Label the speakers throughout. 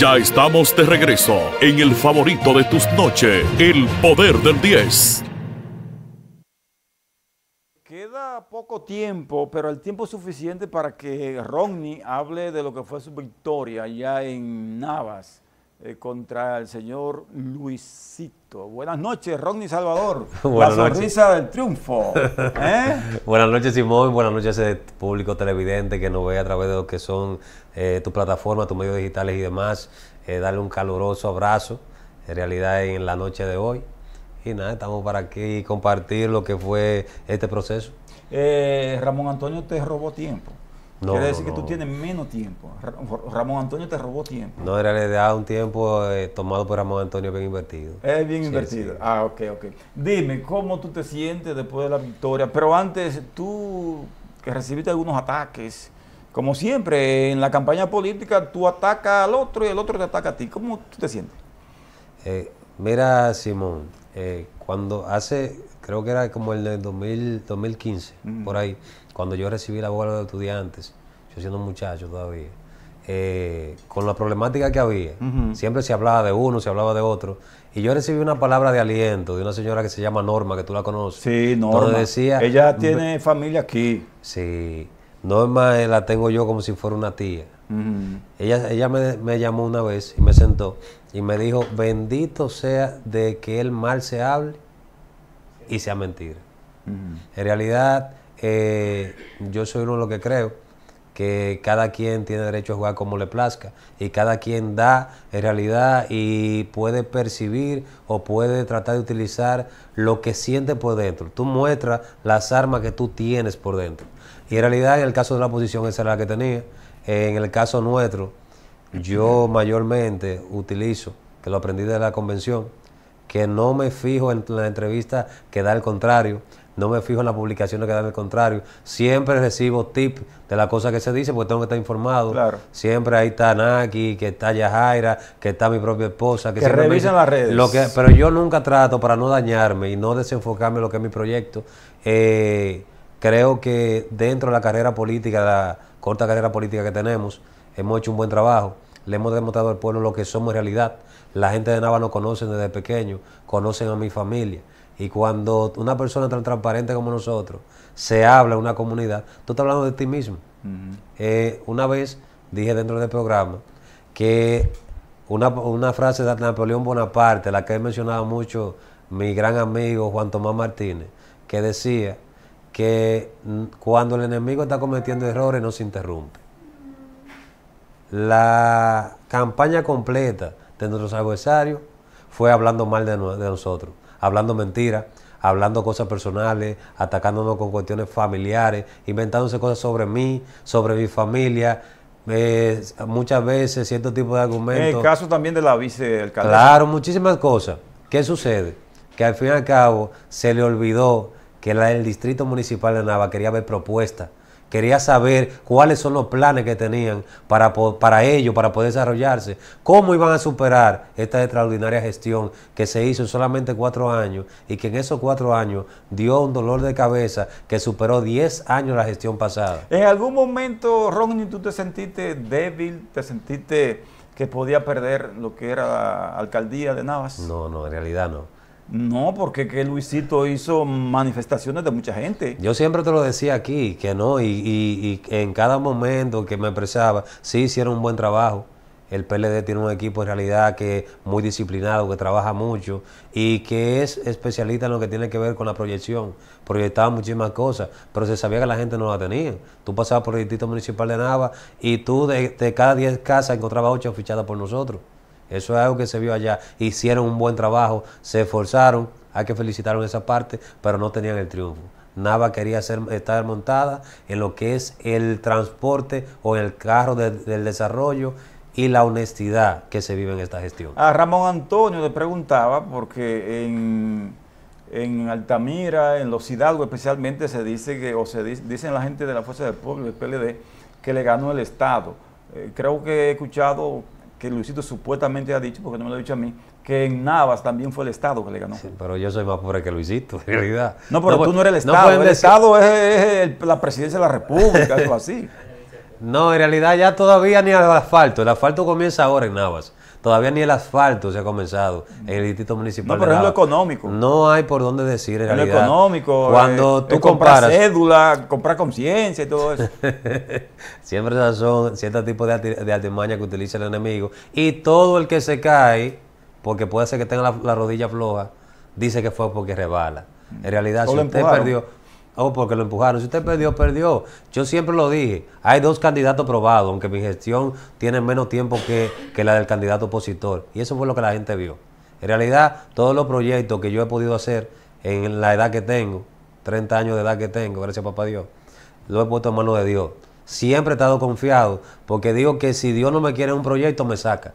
Speaker 1: Ya estamos de regreso en el favorito de tus noches, el poder del 10. Queda poco tiempo, pero el tiempo suficiente para que Romney hable de lo que fue su victoria allá en Navas. Eh, contra el señor Luisito. Buenas noches, Rodney Salvador. la sonrisa del triunfo. ¿eh?
Speaker 2: buenas noches, Simón. Buenas noches a ese público televidente que nos ve a través de lo que son eh, plataformas, tus medios digitales y demás. Eh, darle un caluroso abrazo, en realidad, en la noche de hoy. Y nada, estamos para aquí compartir lo que fue este proceso.
Speaker 1: Ramón Antonio te robó tiempo. Quiere decir que tú tienes menos tiempo. Ramón Antonio te robó tiempo.
Speaker 2: No, en realidad un tiempo eh, tomado por Ramón Antonio bien invertido. Es bien invertido.
Speaker 1: Ah, ok, ok. Dime, ¿cómo tú te sientes después de la victoria? Pero antes, tú que recibiste algunos ataques, como siempre, en la campaña política tú atacas al otro y el otro te ataca a ti. ¿Cómo
Speaker 2: tú te sientes? Eh, mira, Simón, eh, cuando hace, creo que era como el del 2015, por ahí cuando yo recibí la bola de estudiantes, yo siendo un muchacho todavía, eh, con la problemática que había, siempre se hablaba de uno, se hablaba de otro, y yo recibí una palabra de aliento de una señora que se llama Norma, que tú la conoces. Sí, Norma. decía, Ella tiene familia aquí. Sí, Norma eh, la tengo yo como si fuera una tía. Ella, ella me, llamó una vez y me sentó y me dijo, bendito sea de que el mal se hable y sea mentira. En realidad, eh, yo soy uno de los que creo que cada quien tiene derecho a jugar como le plazca y cada quien da en realidad y puede percibir o puede tratar de utilizar lo que siente por dentro. Tú muestras las armas que tú tienes por dentro. Y en realidad en el caso de la oposición esa era la que tenía. En el caso nuestro, yo mayormente utilizo, que lo aprendí de la convención, que no me fijo en la entrevista que da el contrario, no me fijo en las publicaciones que dan el contrario. Siempre recibo tips de las cosas que se dice porque tengo que estar informado. Siempre ahí está Naki, que está Yajaira, que está mi propia esposa. Que, se revisan las redes. Lo que, pero yo nunca trato para no dañarme y no desenfocarme en lo que es mi proyecto. Eh, creo que dentro de la carrera política, la corta carrera política que tenemos, hemos hecho un buen trabajo. Le hemos demostrado al pueblo lo que somos en realidad. La gente de Nava nos conoce desde pequeño, conocen a mi familia. Y cuando una persona tan transparente como nosotros se habla en una comunidad, tú estás hablando de ti mismo. Eh, una vez dije dentro del programa que una, frase de Napoleón Bonaparte, la que he mencionado mucho mi gran amigo Juan Tomás Martínez, que decía que cuando el enemigo está cometiendo errores no se interrumpe. La campaña completa de nuestros adversarios fue hablando mal de nosotros hablando mentiras, hablando cosas personales, atacándonos con cuestiones familiares, inventándose cosas sobre mí, sobre mi familia. Eh, muchas veces cierto tipo de argumentos. El
Speaker 1: caso también de la vicealcaldesa. Claro,
Speaker 2: muchísimas cosas. ¿Qué sucede? Que al fin y al cabo se le olvidó que la, el distrito municipal de Nava quería ver propuestas Quería saber cuáles son los planes que tenían para, para ellos, para poder desarrollarse, cómo iban a superar esta extraordinaria gestión que se hizo en solamente cuatro años y que en esos cuatro años dio un dolor de cabeza que superó diez años la gestión pasada.
Speaker 1: ¿En algún momento, Ronnie, tú te sentiste débil, te sentiste que podía perder lo que era la alcaldía de Navas? No, no, en realidad no. No, porque que Luisito hizo manifestaciones de mucha gente.
Speaker 2: Yo siempre te lo decía aquí, que no, y, en cada momento que me expresaba, sí hicieron un buen trabajo. El PLD tiene un equipo en realidad que muy disciplinado, que trabaja mucho y que es especialista en lo que tiene que ver con la proyección. Proyectaba muchísimas cosas, pero se sabía que la gente no la tenía. Tú pasabas por el distrito municipal de Nava y tú de, de cada 10 casas encontrabas 8 fichadas por nosotros. Eso es algo que se vio allá. Hicieron un buen trabajo, se esforzaron, hay que felicitaron esa parte, pero no tenían el triunfo. Nava quería ser, estar montada en lo que es el transporte o el carro del desarrollo y la honestidad que se vive en esta gestión. A
Speaker 1: Ramón Antonio le preguntaba, porque en, en Altamira, en los Hidalgo especialmente, se dice que, o se dice, dicen la gente de la Fuerza del Pueblo, del PLD, que le ganó el Estado. Eh, creo que he escuchado que Luisito supuestamente ha dicho, porque no me lo ha dicho a mí, que en Navas también fue el Estado que le ganó.
Speaker 2: pero yo soy más pobre que Luisito, en realidad. No, pero tú no eres el Estado. No el Estado
Speaker 1: es, la presidencia de la República, algo así.
Speaker 2: No, en realidad ya todavía ni el asfalto. El asfalto comienza ahora en Navas. Todavía ni el asfalto se ha comenzado en el distrito municipal. No, pero es lo económico. No hay por dónde decir en realidad. Es lo económico. Cuando tú compras cédula, compras conciencia y todo eso. Siempre son ciertos tipos de, de artimaña que utiliza el enemigo. Y todo el que se cae, porque puede ser que tenga la, la rodilla floja, dice que fue porque rebala. En realidad, si usted perdió, Oh, porque lo empujaron. Si usted perdió, perdió. Yo siempre lo dije. Hay dos candidatos probados, aunque mi gestión tiene menos tiempo que, la del candidato opositor. Y eso fue lo que la gente vio. En realidad, todos los proyectos que yo he podido hacer en la edad que tengo, 30 años de edad que tengo, gracias papá Dios, lo he puesto en manos de Dios. Siempre he estado confiado porque digo que si Dios no me quiere un proyecto, me saca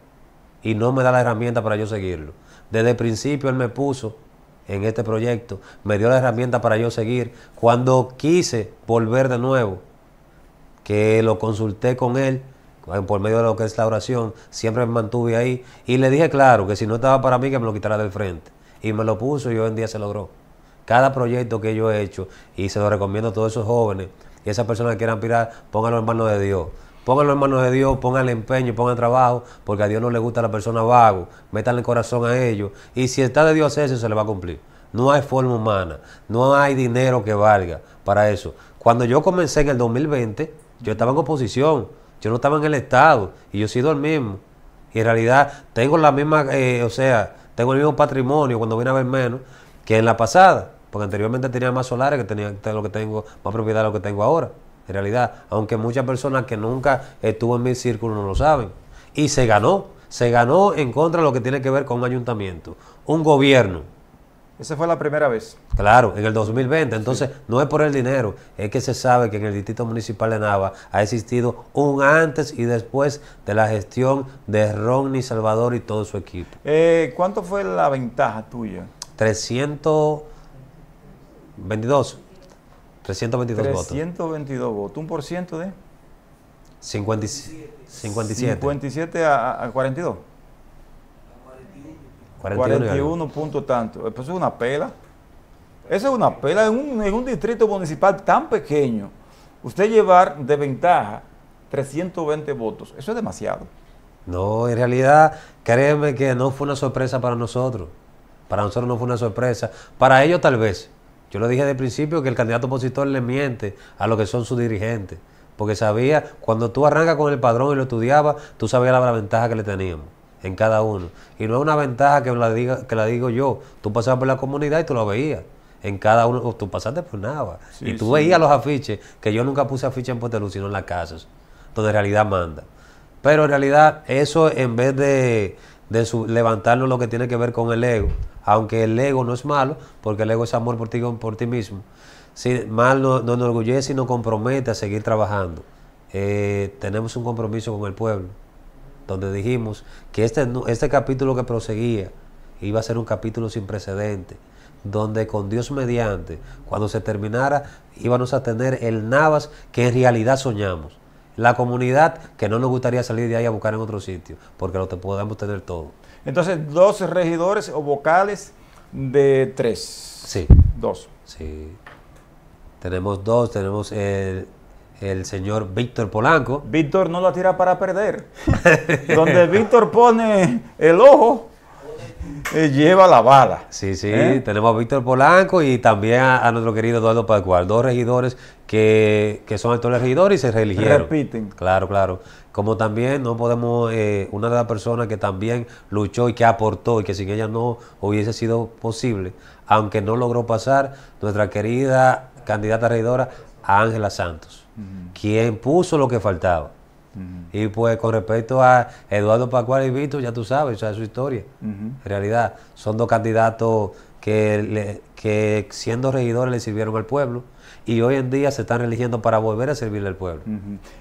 Speaker 2: y no me da la herramienta para yo seguirlo. Desde el principio Él me puso en este proyecto, me dio la herramienta para yo seguir. Cuando quise volver de nuevo, que lo consulté con él por medio de lo que es la oración, siempre me mantuve ahí y le dije claro que si no estaba para mí que me lo quitara del frente. Y me lo puso y hoy en día se logró. Cada proyecto que yo he hecho, y se lo recomiendo a todos esos jóvenes y esas personas que quieran pirar, pónganlo en manos de Dios. Pónganlo en manos de Dios, pongan el empeño, pongan trabajo, porque a Dios no le gusta a la persona vago. Métanle el corazón a ellos. Y si está de Dios eso, se le va a cumplir. No hay forma humana, no hay dinero que valga para eso. Cuando yo comencé en el 2020, yo estaba en oposición, yo no estaba en el Estado y yo he sido el mismo. Y en realidad tengo la misma, eh, o sea, tengo el mismo patrimonio cuando vine a ver menos que en la pasada, porque anteriormente tenía más solares que tenía lo que tengo, más propiedad de lo que tengo ahora en realidad, aunque muchas personas que nunca estuvo en mi círculo no lo saben. Y se ganó, se ganó en contra de lo que tiene que ver con un ayuntamiento, un gobierno. Esa fue la primera vez. Claro, en el 2020. Entonces, no es por el dinero, es que se sabe que en el Distrito Municipal de Nava ha existido un antes y después de la gestión de Ronnie Salvador y todo su equipo. Eh, ¿Cuánto fue la ventaja tuya? 322. 322, votos.
Speaker 1: 322 votos. ¿Un por ciento de?
Speaker 2: 57. 57
Speaker 1: a, 42.
Speaker 2: 41,
Speaker 1: punto tanto. Eh, eso pues es una pela. Eso es una pela en un, en un, distrito municipal tan pequeño. Usted llevar de ventaja 320 votos. Eso es demasiado.
Speaker 2: No, en realidad, créeme que no fue una sorpresa para nosotros. Para nosotros no fue una sorpresa. Para ellos tal vez. Yo lo dije de principio que el candidato opositor le miente a lo que son sus dirigentes, porque sabía, cuando tú arrancas con el padrón y lo estudiabas, tú sabías la, ventaja que le teníamos en cada uno. Y no es una ventaja que la, que la digo yo, tú pasabas por la comunidad y tú lo veías. En cada uno, tú pasaste por nada. y tú veías los afiches, que yo nunca puse afiches en Luz, sino en las casas, donde en realidad manda. Pero en realidad, eso en vez de, de su, levantarnos lo que tiene que ver con el ego, aunque el ego no es malo, porque el ego es amor por ti, por ti mismo. Si, mal no, no enorgullece y no compromete a seguir trabajando. Eh, tenemos un compromiso con el pueblo, donde dijimos que este, este capítulo que proseguía iba a ser un capítulo sin precedente, donde con Dios mediante, cuando se terminara, íbamos a tener el Navas que en realidad soñamos. La comunidad que no nos gustaría salir de ahí a buscar en otro sitio, porque lo te podemos tener todo. Entonces, dos regidores o vocales de tres. Sí. Dos. Sí. Tenemos dos, tenemos el, el señor Víctor Polanco. Víctor no la tira para perder. Donde Víctor
Speaker 1: pone
Speaker 2: el ojo, eh, lleva la bala. Sí, sí, ¿Eh? tenemos a Víctor Polanco y también a, nuestro querido Eduardo Pascual, dos regidores que, son actuales regidores y se reeligieron. Repiten. Claro, claro. Como también no podemos, eh, una de las personas que también luchó y que aportó y que sin ella no hubiese sido posible, aunque no logró pasar, nuestra querida candidata regidora Ángela Santos, quien puso lo que faltaba y pues con respecto a Eduardo Pascual y Víctor, ya tú sabes, esa es su historia. En realidad, son dos candidatos que, que siendo regidores le sirvieron al pueblo y hoy en día se están eligiendo para volver a servirle al pueblo.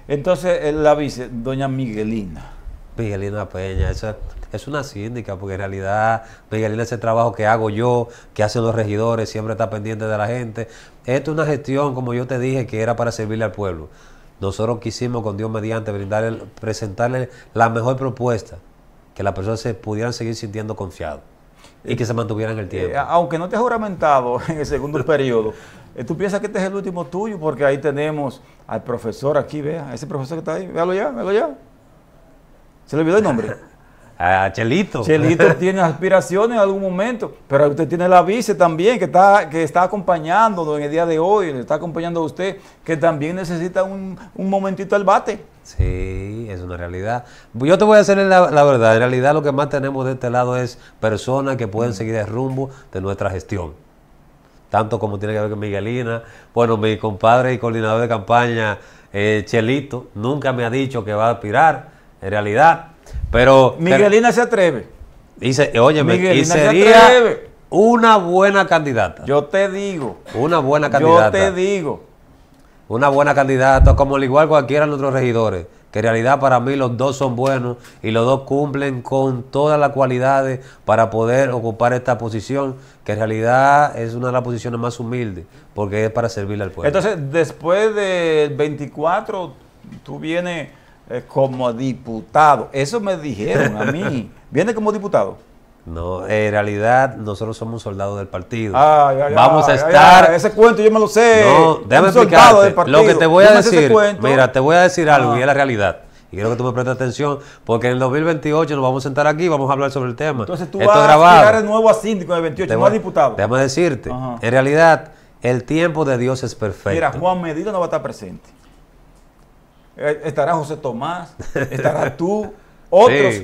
Speaker 2: Entonces, la vice, doña Miguelina. Miguelina Peña, esa es una síndica, porque en realidad Miguelina el trabajo que hago yo, que hacen los regidores, siempre está pendiente de la gente. Esto es una gestión, como yo te dije, que era para servirle al pueblo. Nosotros quisimos con Dios mediante brindarle, presentarle la mejor propuesta, que las personas se pudieran seguir sintiendo confiados y eh, que se mantuvieran el eh, tiempo. aunque no te has juramentado
Speaker 1: en el segundo periodo, eh, tú piensas que este es el último tuyo, porque ahí tenemos al profesor aquí, vea, ese profesor que está ahí, véalo ya, véalo ya. Se le olvidó el nombre.
Speaker 2: a Chelito. Chelito tiene
Speaker 1: aspiraciones en algún momento, pero usted tiene la vice también, que está, que está acompañando en el día de hoy, le está acompañando a usted, que también necesita un, momentito al bate.
Speaker 2: Sí, es una realidad. Yo te voy a decir la, verdad, en realidad lo que más tenemos de este lado es personas que pueden seguir el rumbo de nuestra gestión. Tanto como tiene que ver con Miguelina, bueno, mi compadre y coordinador de campaña, eh, Chelito, nunca me ha dicho que va a aspirar, en realidad pero Miguelina se atreve. Dice, óyeme, Miguelina sería una buena candidata. Yo te digo. Una buena candidata. Yo te digo. Una buena candidata, como al igual cualquiera de nuestros regidores, que en realidad para mí los dos son buenos y los dos cumplen con todas las cualidades para poder ocupar esta posición, que en realidad es una de las posiciones más humildes, porque es para servirle al pueblo. Entonces,
Speaker 1: después del 24, tú vienes eh, como diputado. Eso me dijeron a mí.
Speaker 2: ¿Viene como diputado? No, en realidad nosotros somos soldados del partido. Vamos a estar. ese cuento yo me lo sé. No, déjame explicarte. Lo que te voy a decir, mira, te voy a decir algo y es ah. la realidad. Y quiero que tú me prestes atención, porque en el 2028 nos vamos a sentar aquí y vamos a hablar sobre el tema. Entonces tú vas a llegar de
Speaker 1: nuevo a síndico en el 28, no a diputado.
Speaker 2: Déjame decirte, en realidad, el tiempo de Dios es perfecto. Mira,
Speaker 1: Juan Medina no va a estar presente. Eh, estará José Tomás,
Speaker 2: estará tú,
Speaker 1: otros,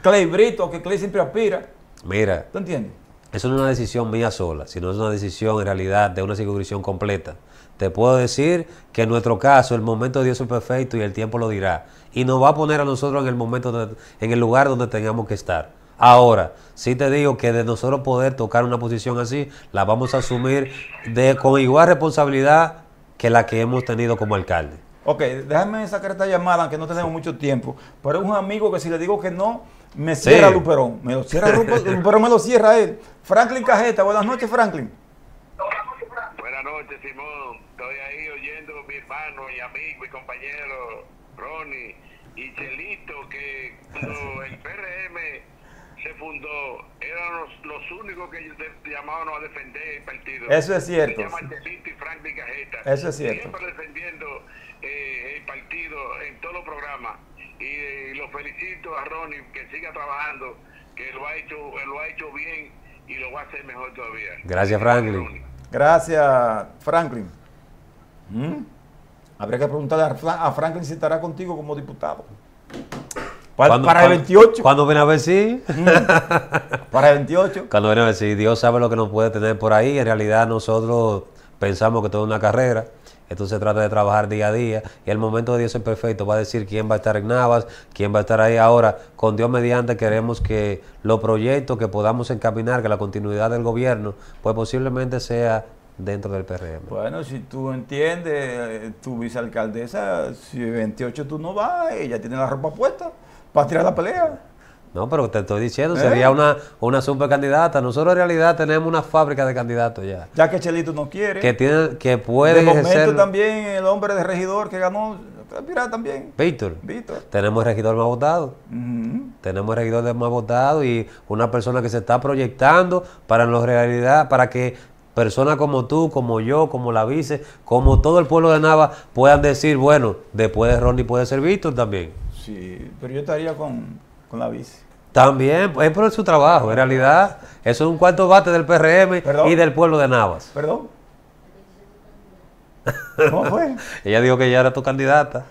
Speaker 1: Clay Brito, que Clay siempre aspira.
Speaker 2: Mira. ¿Tú entiendes? Eso no es una decisión mía sola, sino es una decisión en realidad de una circunscripción completa. Te puedo decir que en nuestro caso el momento de Dios es perfecto y el tiempo lo dirá. Y nos va a poner a nosotros en el momento, en el lugar donde tengamos que estar. Ahora, sí te digo que de nosotros poder tocar una posición así, la vamos a asumir de, con igual responsabilidad que la que hemos tenido como alcalde.
Speaker 1: Ok, déjame sacar esta llamada, aunque no tenemos mucho tiempo. Pero es un amigo que si le digo que no, me cierra Luperón. Me lo cierra Luperón, me lo cierra él. Franklin Cajeta, buenas noches, Franklin. Buenas noches, Simón. Estoy ahí oyendo a mi hermano y amigo y compañero Ronnie y Chelito, que ah, cuando el PRM se fundó, eran los, los únicos que de, llamaban a defender el partido. Eso es cierto. y Cajeta. Eso es cierto. Siempre defendiendo eh, el partido en todos los programas. Y eh, lo felicito a
Speaker 2: Ronnie que siga trabajando, que lo ha hecho, lo ha hecho bien y lo va a hacer mejor todavía. Gracias, Franklin.
Speaker 1: Gracias, Franklin. ¿Mm? Habría que preguntarle a Franklin si estará contigo como diputado.
Speaker 2: Para, el 28. Cuando viene a ver si. Mm. para el 28. Cuando viene a ver si. Dios sabe lo que nos puede tener por ahí. En realidad nosotros pensamos que todo es una carrera. Entonces se trata de trabajar día a día. Y el momento de Dios es perfecto. Va a decir quién va a estar en Navas, quién va a estar ahí ahora. Con Dios mediante queremos que los proyectos que podamos encaminar, que la continuidad del gobierno, pues posiblemente sea dentro del PRM.
Speaker 1: Bueno, si tú entiendes, eh, tu vicealcaldesa, si 28 tú no vas, ella tiene la ropa puesta para tirar la pelea.
Speaker 2: No, pero te estoy diciendo, ¿Eh? sería una, una super candidata. Nosotros en realidad tenemos una fábrica de candidatos ya.
Speaker 1: Ya que Chelito no quiere. Que tiene, que puede De momento también el hombre de regidor que ganó, mira también.
Speaker 2: Víctor. Víctor. Tenemos regidor más votado. Tenemos regidor más votado y una persona que se está proyectando para la realidad, para que personas como tú, como yo, como la vice, como todo el pueblo de Nava puedan decir, bueno, después de Ronnie puede ser Víctor también. Sí,
Speaker 1: pero yo estaría con, la bici.
Speaker 2: También, es por su trabajo. En realidad, eso es un cuarto bate del PRM y del pueblo de Navas. Perdón. ¿Cómo fue? ella dijo que ella era tu candidata.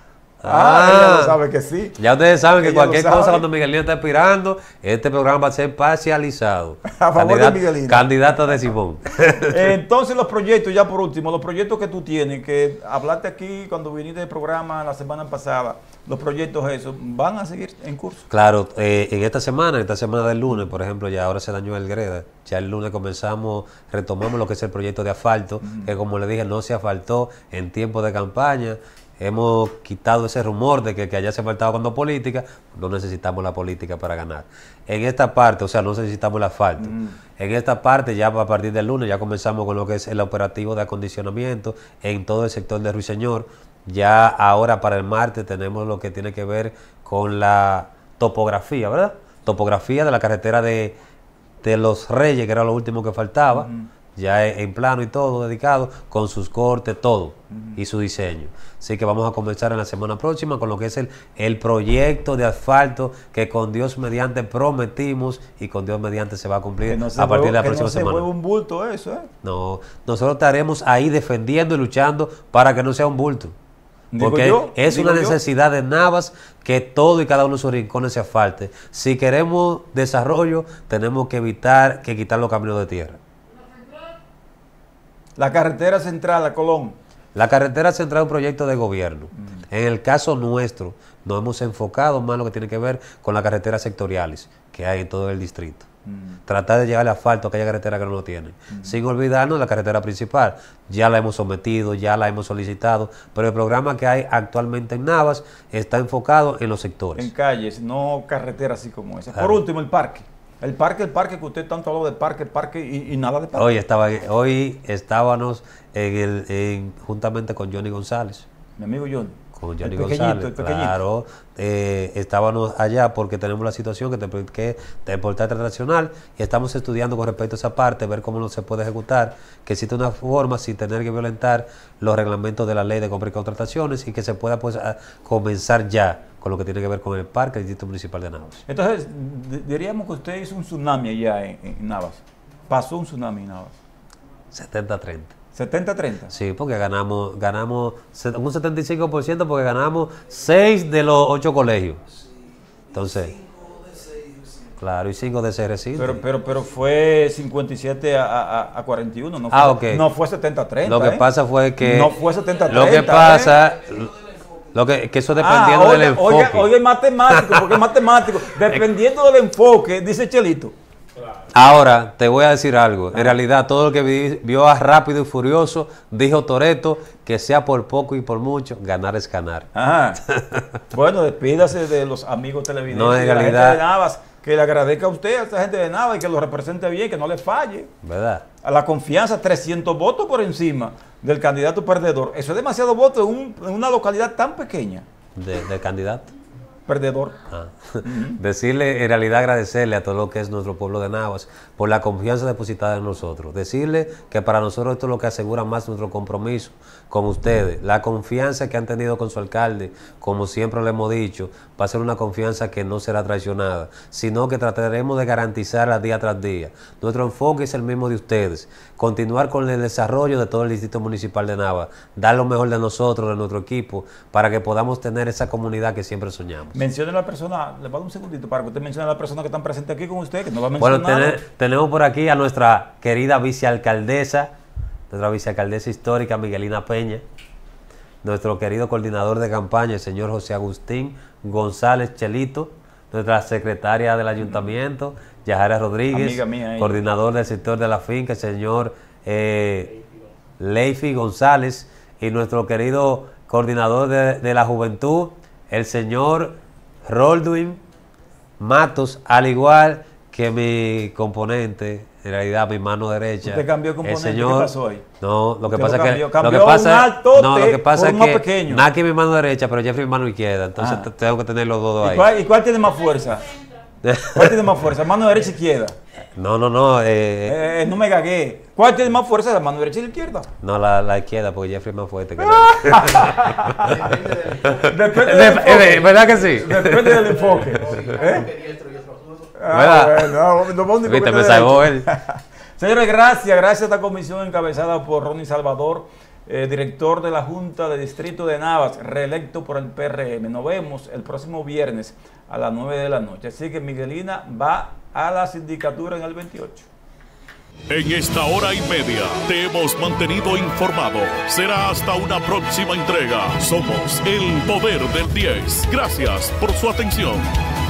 Speaker 2: Ah, ella lo ah. sabe que sí. Ya ustedes saben que cualquier cosa cuando Miguelino está aspirando este programa va a ser parcializado. A favor de Miguelino. Candidata de Simón.
Speaker 1: Entonces, los proyectos, ya por último, los proyectos que tú tienes, que hablaste aquí cuando viniste del programa la semana pasada los proyectos esos van a seguir en curso.
Speaker 2: Claro, eh, en esta semana, en esta semana del lunes, por ejemplo, ya ahora se dañó el Greda, ya el lunes comenzamos, retomamos lo que es el proyecto de asfalto, que como le dije, no se asfaltó en tiempo de campaña, hemos quitado ese rumor de que, que allá se faltado cuando política, no necesitamos la política para ganar. En esta parte, o sea, no necesitamos el asfalto. En esta parte, ya a partir del lunes, ya comenzamos con lo que es el operativo de acondicionamiento en todo el sector de Ruiseñor ya ahora para el martes tenemos lo que tiene que ver con la topografía, ¿verdad? Topografía de la carretera de, los Reyes, que era lo último que faltaba, ya en plano y todo, dedicado, con sus cortes, todo, y su diseño. Así que vamos a comenzar en la semana próxima con lo que es el, el proyecto de asfalto que con Dios mediante prometimos y con Dios mediante se va a cumplir a partir de la que próxima no se semana.
Speaker 1: un bulto eso, ¿eh?
Speaker 2: No, nosotros estaremos ahí defendiendo y luchando para que no sea un bulto.
Speaker 1: Porque es una necesidad
Speaker 2: de Navas que todo y cada uno de sus rincones se asfalte. Si queremos desarrollo, tenemos que evitar que quitar los caminos de tierra. La carretera central a Colón. La carretera central es un proyecto de gobierno. Mm. En el caso nuestro, nos hemos enfocado más en lo que tiene que ver con las carreteras sectoriales que hay en todo el distrito. Mm. Tratar de llegar al asfalto a aquella carretera que no lo tiene. Mm. Sin olvidarnos la carretera principal. Ya la hemos sometido, ya la hemos solicitado, pero el programa que hay actualmente en Navas está enfocado en los sectores.
Speaker 1: En calles, no carreteras así como esa. Por último, el parque. El parque, el parque, que usted tanto habló de parque, parque y, nada de parque. Hoy,
Speaker 2: estaba, hoy estábamos juntamente con Johnny González. Mi amigo Johnny con es pequeñito. Claro, eh, estábamos allá porque tenemos la situación que te que de y estamos estudiando con respecto a esa parte, ver cómo no se puede ejecutar, que existe una forma sin tener que violentar los reglamentos de la ley de compra y contrataciones y que se pueda pues comenzar ya con lo que tiene que ver con el parque del distrito municipal de Navas. Entonces, diríamos que usted hizo un tsunami allá en, en Navas. Pasó un tsunami en Navas. 70-30. ¿70-30? Sí, porque ganamos, ganamos un 75% porque ganamos 6 de los 8 colegios. Entonces. Claro, y 5 de 6 Pero,
Speaker 1: pero, pero fue 57 a, 41, no fue, ah, no fue 70-30. Lo que ¿eh? pasa fue que. No fue 70-30. Lo que ¿eh? pasa.
Speaker 2: Lo que, que eso ah, dependiendo del enfoque. Oye,
Speaker 1: matemático, porque es matemático. Dependiendo del enfoque, dice Chelito,
Speaker 2: Ahora te voy a decir algo. En realidad, todo el que vio a Rápido y Furioso dijo Toreto que sea por poco y por mucho, ganar es ganar.
Speaker 1: Ajá. bueno, despídase de los amigos televidentes. La gente de Navas, que le agradezca a usted, a esta gente de Navas, y que lo represente bien, que no le falle. ¿Verdad? A la confianza, 300 votos por encima del candidato perdedor. Eso es demasiado voto en, una localidad tan
Speaker 2: pequeña. De, del candidato perdedor. Ah. Decirle, en realidad agradecerle a todo lo que es nuestro pueblo de Navas por la confianza depositada en nosotros. Decirle que para nosotros esto es lo que asegura más nuestro compromiso con ustedes, la confianza que han tenido con su alcalde, como siempre le hemos dicho, va a ser una confianza que no será traicionada, sino que trataremos de garantizarla día tras día. Nuestro enfoque es el mismo de ustedes, continuar con el desarrollo de todo el Distrito Municipal de Nava, dar lo mejor de nosotros, de nuestro equipo, para que podamos tener esa comunidad que siempre soñamos.
Speaker 1: Mencione la persona, le pago un segundito para que usted mencione a la persona que están presente aquí con usted, que nos va a mencionar. Bueno,
Speaker 2: tenemos por aquí a nuestra querida vicealcaldesa nuestra vicealcaldesa histórica Miguelina Peña, nuestro querido coordinador de campaña, el señor José Agustín González Chelito, nuestra secretaria del ayuntamiento, Yajara Rodríguez, coordinador del sector de la finca, el señor eh, Leifi González, y nuestro querido coordinador de, la juventud, el señor Roldwin Matos, al igual que mi componente, en realidad mi mano derecha. ¿Usted cambió componente? El señor, pasó ahí? No, lo que pasa es que. Cambió, lo que pasa, un alto no, lo que pasa es que. Pequeño. Naki mi mano derecha, pero Jeffrey mi mano izquierda. Entonces ah. tengo que tener los dos ahí.
Speaker 1: ¿Y cuál, tiene más fuerza? ¿Cuál tiene más fuerza? ¿Mano derecha o izquierda?
Speaker 2: No, no, no. Eh, eh,
Speaker 1: no me cagué. ¿Cuál tiene más fuerza, la mano derecha o la izquierda?
Speaker 2: No, la, izquierda, porque Jeffrey es más fuerte que la eh, ¿Verdad que sí? Depende del enfoque. ¿Eh? Ah, ah,
Speaker 1: Señores, gracias, gracias a esta comisión encabezada por Ronnie Salvador, eh, director de la Junta de Distrito de Navas, reelecto por el PRM. Nos vemos el próximo viernes a las 9 de la noche. Así que Miguelina va a la sindicatura en el 28. En esta hora y media te hemos mantenido informado. Será hasta una próxima entrega. Somos el poder del 10. Gracias por su atención.